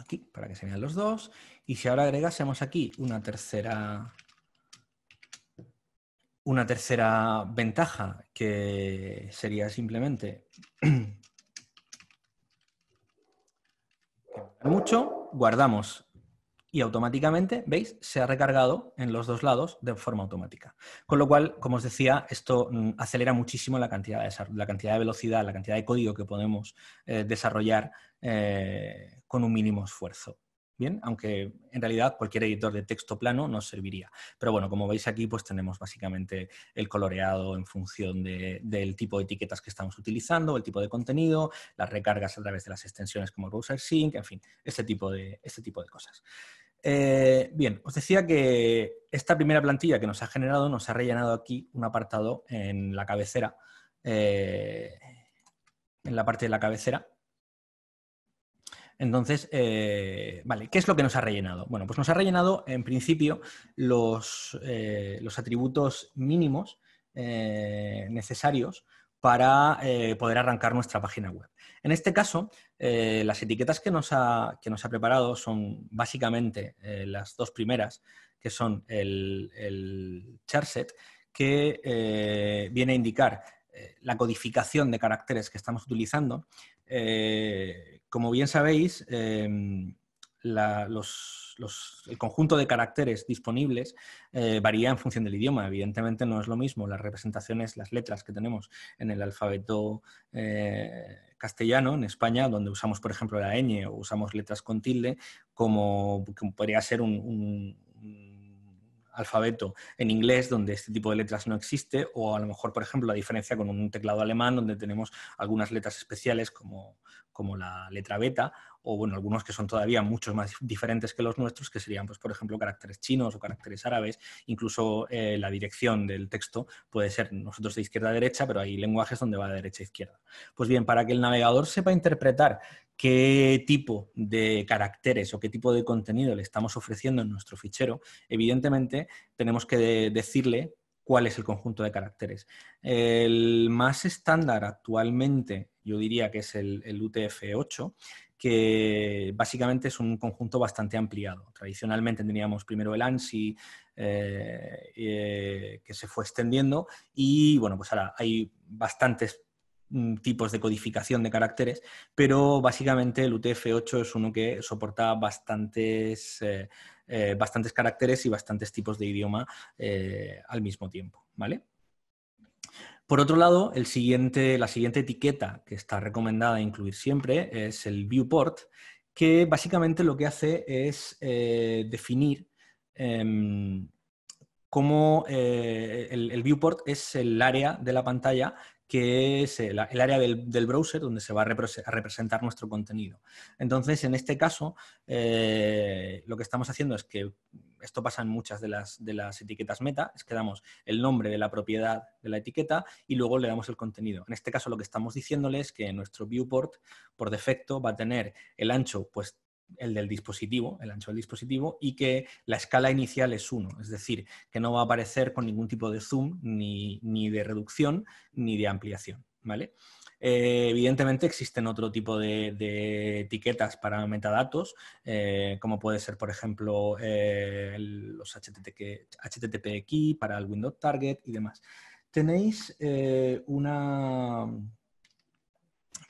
aquí para que se vean los dos. Y si ahora agregásemos aquí una tercera, una tercera ventaja que sería simplemente mucho, guardamos y automáticamente, ¿veis? Se ha recargado en los dos lados de forma automática. Con lo cual, como os decía, esto mm, acelera muchísimo la cantidad de, la cantidad de velocidad, la cantidad de código que podemos eh, desarrollar eh, con un mínimo esfuerzo. Bien, aunque en realidad cualquier editor de texto plano nos serviría. Pero bueno, como veis aquí, pues tenemos básicamente el coloreado en función del tipo de etiquetas que estamos utilizando, el tipo de contenido, las recargas a través de las extensiones como browser sync, en fin, este tipo de, este tipo de cosas. Eh, bien, os decía que esta primera plantilla que nos ha generado nos ha rellenado aquí un apartado en la cabecera, eh, en la parte de la cabecera. Entonces, eh, vale, ¿qué es lo que nos ha rellenado? Bueno, pues nos ha rellenado en principio los, los atributos mínimos necesarios para eh, poder arrancar nuestra página web. En este caso, eh, las etiquetas que nos, ha, nos, ha, preparado son básicamente eh, las dos primeras, que son el, charset, que viene a indicar la codificación de caracteres que estamos utilizando. como bien sabéis, los, el conjunto de caracteres disponibles eh, varía en función del idioma. Evidentemente no es lo mismo las representaciones, las letras que tenemos en el alfabeto eh, castellano, en España, donde usamos, por ejemplo, la ñ o usamos letras con tilde, como, podría ser un alfabeto en inglés donde este tipo de letras no existe o a lo mejor, por ejemplo, la diferencia con un teclado alemán donde tenemos algunas letras especiales como, como la letra beta, o bueno, algunos que son todavía muchos más diferentes que los nuestros, que serían, pues, por ejemplo, caracteres chinos o caracteres árabes, incluso eh, la dirección del texto puede ser nosotros de izquierda a derecha, pero hay lenguajes donde va de derecha a izquierda. Pues bien, para que el navegador sepa interpretar qué tipo de caracteres o qué tipo de contenido le estamos ofreciendo en nuestro fichero, evidentemente tenemos que decirle cuál es el conjunto de caracteres. El más estándar actualmente, yo diría que es el, UTF-8, que básicamente es un conjunto bastante ampliado. Tradicionalmente teníamos primero el ANSI, eh, eh, que se fue extendiendo, y bueno, pues ahora hay bastantes mm, tipos de codificación de caracteres, pero básicamente el UTF-8 es uno que soporta bastantes eh, eh, bastantes caracteres y bastantes tipos de idioma eh, al mismo tiempo, ¿vale? Por otro lado, el siguiente, la siguiente etiqueta que está recomendada incluir siempre es el viewport, que básicamente lo que hace es eh, definir em, cómo el, el viewport es el área de la pantalla que es el, área del, browser donde se va a, representar nuestro contenido. Entonces, en este caso, eh, lo que estamos haciendo es que esto pasa en muchas de las, de las etiquetas meta, es que damos el nombre de la propiedad de la etiqueta y luego le damos el contenido. En este caso lo que estamos diciéndole es que nuestro viewport por defecto va a tener el ancho pues el del dispositivo, el ancho del dispositivo, y que la escala inicial es 1, es decir, que no va a aparecer con ningún tipo de zoom, ni, de reducción, ni de ampliación. ¿vale? Eh, evidentemente existen otro tipo de, etiquetas para metadatos, eh, como puede ser, por ejemplo, eh, los HTTP, para el Windows Target y demás. Tenéis una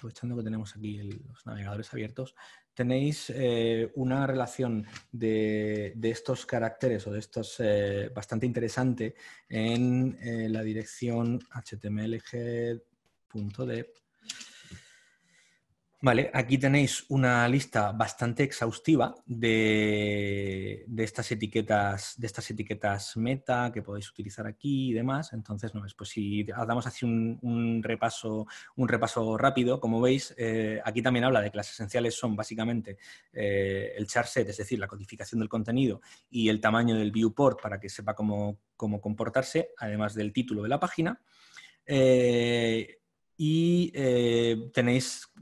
aprovechando que tenemos aquí los navegadores abiertos, tenéis eh, una relación de, estos caracteres o de estos eh, bastante interesante en eh, la dirección htmlg.dev. Vale, aquí tenéis una lista bastante exhaustiva de, estas etiquetas, de estas etiquetas meta que podéis utilizar aquí y demás. Entonces, no, pues si damos así un, repaso, un repaso rápido, como veis, eh, aquí también habla de que las esenciales son básicamente eh, el charset, es decir, la codificación del contenido y el tamaño del viewport para que sepa cómo, comportarse, además del título de la página. Eh, y eh, tenéis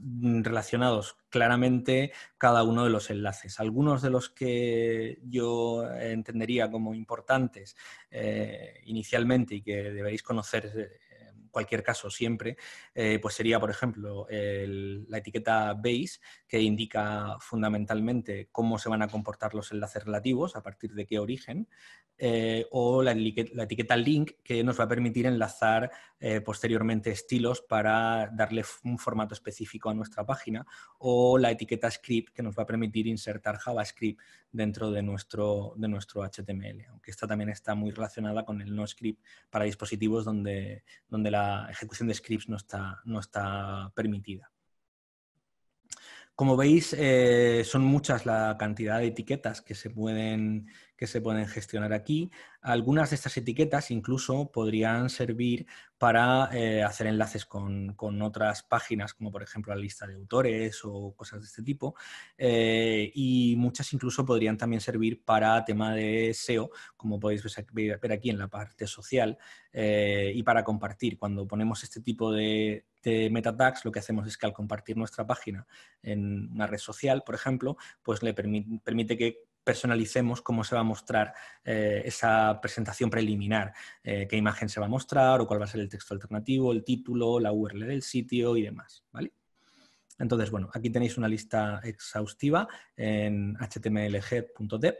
relacionados claramente cada uno de los enlaces. Algunos de los que yo entendería como importantes eh, inicialmente y que deberéis conocer eh, cualquier caso siempre, eh, pues sería, por ejemplo, la etiqueta base, que indica fundamentalmente cómo se van a comportar los enlaces relativos, a partir de qué origen, eh, o la, etiqueta link, que nos va a permitir enlazar eh, posteriormente estilos para darle un formato específico a nuestra página, o la etiqueta script, que nos va a permitir insertar JavaScript dentro de nuestro, de nuestro HTML, aunque esta también está muy relacionada con el no script para dispositivos donde, donde la ejecución de scripts no está, no está permitida. Como veis, eh, son muchas la cantidad de etiquetas que se pueden que se pueden gestionar aquí. Algunas de estas etiquetas incluso podrían servir para eh, hacer enlaces con, otras páginas, como por ejemplo la lista de autores o cosas de este tipo. Eh, y muchas incluso podrían también servir para tema de SEO, como podéis ver aquí en la parte social, eh, y para compartir. Cuando ponemos este tipo de, de meta tags, lo que hacemos es que al compartir nuestra página en una red social, por ejemplo, pues le permite que personalicemos cómo se va a mostrar eh, esa presentación preliminar, eh, qué imagen se va a mostrar o cuál va a ser el texto alternativo, el título, la URL del sitio y demás, ¿vale? Entonces, bueno, aquí tenéis una lista exhaustiva en htmlg.dev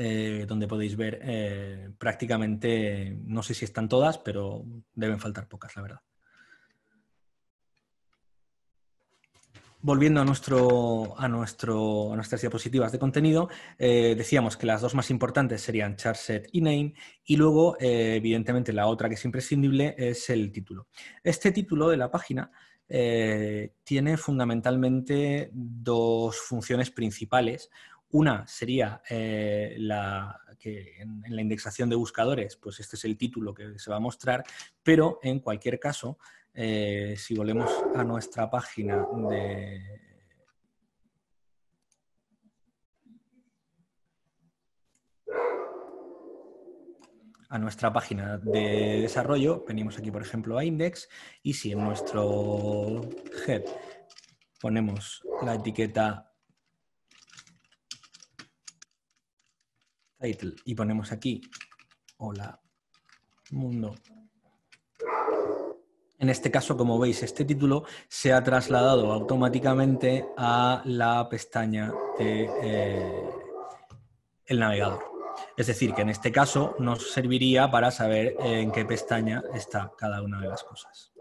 eh, donde podéis ver prácticamente, no sé si están todas, pero deben faltar pocas, la verdad. Volviendo a, nuestras diapositivas de contenido, eh, decíamos que las dos más importantes serían charset y name, y luego, eh, evidentemente, la otra que es imprescindible es el título. Este título de la página eh, tiene fundamentalmente dos funciones principales. Una sería la, que en, la indexación de buscadores, pues este es el título que se va a mostrar, pero en cualquier caso, eh, si volvemos a nuestra página de... a nuestra página de desarrollo, venimos aquí por ejemplo a index y si en nuestro head ponemos la etiqueta title y ponemos aquí hola mundo en este caso, como veis, este título se ha trasladado automáticamente a la pestaña del eh, navegador. Es decir, que en este caso nos serviría para saber en qué pestaña está cada una de las cosas.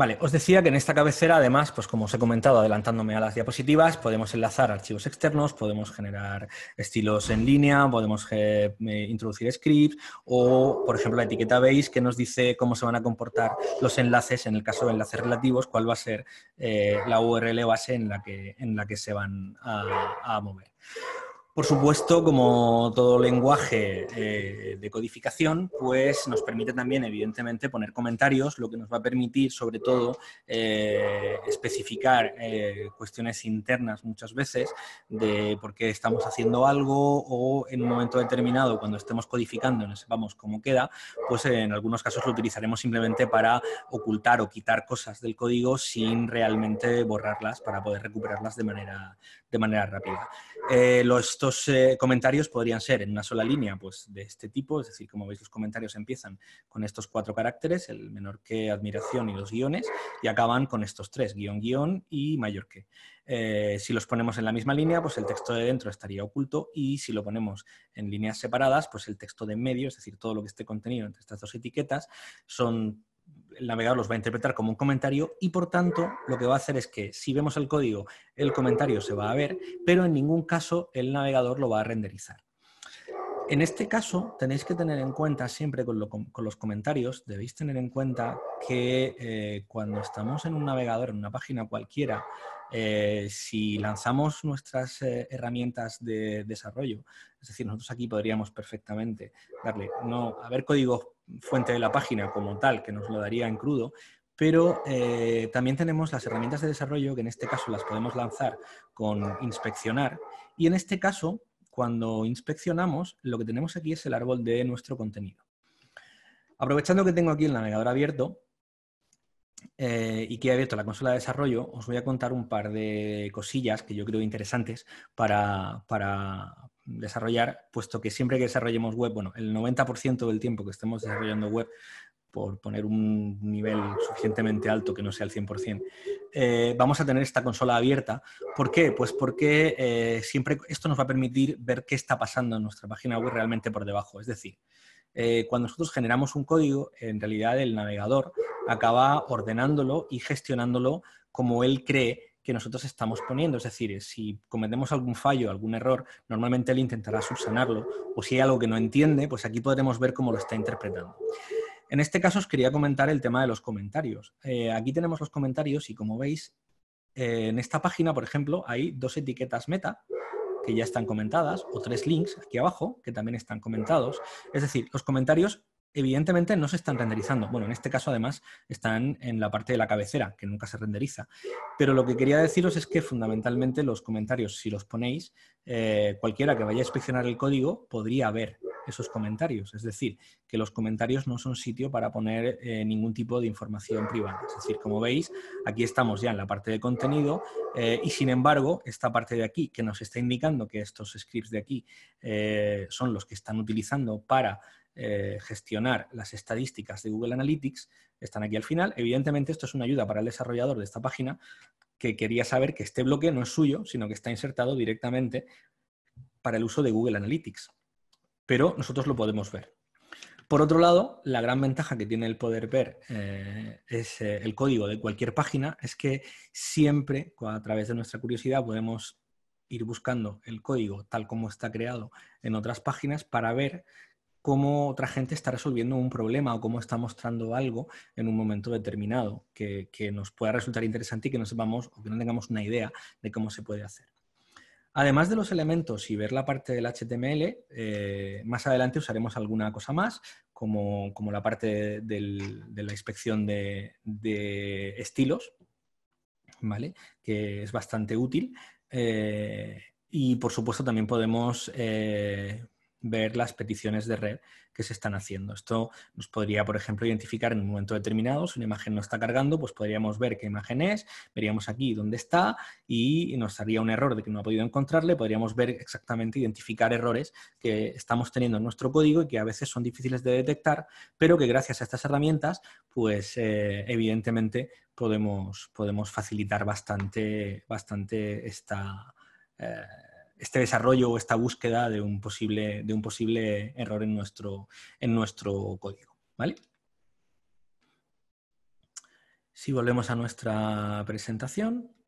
Vale, os decía que en esta cabecera, además, pues como os he comentado, adelantándome a las diapositivas, podemos enlazar archivos externos, podemos generar estilos en línea, podemos eh, introducir scripts o, por ejemplo, la etiqueta base que nos dice cómo se van a comportar los enlaces, en el caso de enlaces relativos, cuál va a ser eh, la URL base en la que, en la que se van a mover. Por supuesto, como todo lenguaje eh, de codificación, pues nos permite también, evidentemente, poner comentarios, lo que nos va a permitir, sobre todo, eh, especificar eh, cuestiones internas muchas veces de por qué estamos haciendo algo o en un momento determinado, cuando estemos codificando, no sepamos cómo queda, pues en algunos casos lo utilizaremos simplemente para ocultar o quitar cosas del código sin realmente borrarlas para poder recuperarlas de manera, de manera rápida. los estos eh, comentarios podrían ser en una sola línea, pues de este tipo, es decir, como veis los comentarios empiezan con estos cuatro caracteres, el menor que, admiración y los guiones, y acaban con estos tres, guión, guión y mayor que. Eh, si los ponemos en la misma línea, pues el texto de dentro estaría oculto y si lo ponemos en líneas separadas, pues el texto de medio, es decir, todo lo que esté contenido entre estas dos etiquetas, son el navegador los va a interpretar como un comentario y por tanto lo que va a hacer es que si vemos el código, el comentario se va a ver, pero en ningún caso el navegador lo va a renderizar. En este caso tenéis que tener en cuenta siempre con, los comentarios, debéis tener en cuenta que eh, cuando estamos en un navegador, en una página cualquiera, eh, si lanzamos nuestras eh, herramientas de desarrollo, es decir, nosotros aquí podríamos perfectamente darle, no, a ver código fuente de la página como tal, que nos lo daría en crudo, pero eh, también tenemos las herramientas de desarrollo, que en este caso las podemos lanzar con inspeccionar, y en este caso, cuando inspeccionamos, lo que tenemos aquí es el árbol de nuestro contenido. Aprovechando que tengo aquí el navegador abierto, eh, y que he abierto la consola de desarrollo, os voy a contar un par de cosillas que yo creo interesantes para, para, desarrollar, puesto que siempre que desarrollemos web, bueno, el 90% del tiempo que estemos desarrollando web, por poner un nivel suficientemente alto que no sea el 100%, eh, vamos a tener esta consola abierta. ¿Por qué? Pues porque eh, siempre esto nos va a permitir ver qué está pasando en nuestra página web realmente por debajo. Es decir, eh, cuando nosotros generamos un código, en realidad el navegador acaba ordenándolo y gestionándolo como él cree que nosotros estamos poniendo. Es decir, eh, si cometemos algún fallo, algún error, normalmente él intentará subsanarlo. O si hay algo que no entiende, pues aquí podremos ver cómo lo está interpretando. En este caso os quería comentar el tema de los comentarios. Eh, aquí tenemos los comentarios y como veis, eh, en esta página, por ejemplo, hay dos etiquetas meta que ya están comentadas o tres links aquí abajo que también están comentados. Es decir, los comentarios evidentemente no se están renderizando. Bueno, en este caso además están en la parte de la cabecera, que nunca se renderiza. Pero lo que quería deciros es que fundamentalmente los comentarios, si los ponéis, eh, cualquiera que vaya a inspeccionar el código podría ver esos comentarios. Es decir, que los comentarios no son sitio para poner eh, ningún tipo de información privada. Es decir, como veis, aquí estamos ya en la parte de contenido eh, y sin embargo, esta parte de aquí que nos está indicando que estos scripts de aquí son los que están utilizando para eh, gestionar las estadísticas de Google Analytics están aquí al final. Evidentemente, esto es una ayuda para el desarrollador de esta página que quería saber que este bloque no es suyo, sino que está insertado directamente para el uso de Google Analytics. Pero nosotros lo podemos ver. Por otro lado, la gran ventaja que tiene el poder ver eh, es, eh, el código de cualquier página es que siempre, a través de nuestra curiosidad, podemos ir buscando el código tal como está creado en otras páginas para ver cómo otra gente está resolviendo un problema o cómo está mostrando algo en un momento determinado que, nos pueda resultar interesante y que no sepamos o que no tengamos una idea de cómo se puede hacer. Además de los elementos y ver la parte del HTML, eh, más adelante usaremos alguna cosa más, como, como la parte de la inspección de, estilos, ¿vale? que es bastante útil. Eh, y por supuesto también podemos eh, ver las peticiones de red que se están haciendo. Esto nos podría, por ejemplo, identificar en un momento determinado, si una imagen no está cargando, pues podríamos ver qué imagen es, veríamos aquí dónde está y nos haría un error de que no ha podido encontrarle, podríamos ver exactamente, identificar errores que estamos teniendo en nuestro código y que a veces son difíciles de detectar, pero que gracias a estas herramientas, pues eh, evidentemente podemos, podemos facilitar bastante, bastante esta... Eh, este desarrollo o esta búsqueda de un posible, de un posible error en nuestro, en nuestro código. ¿vale? Si volvemos a nuestra presentación,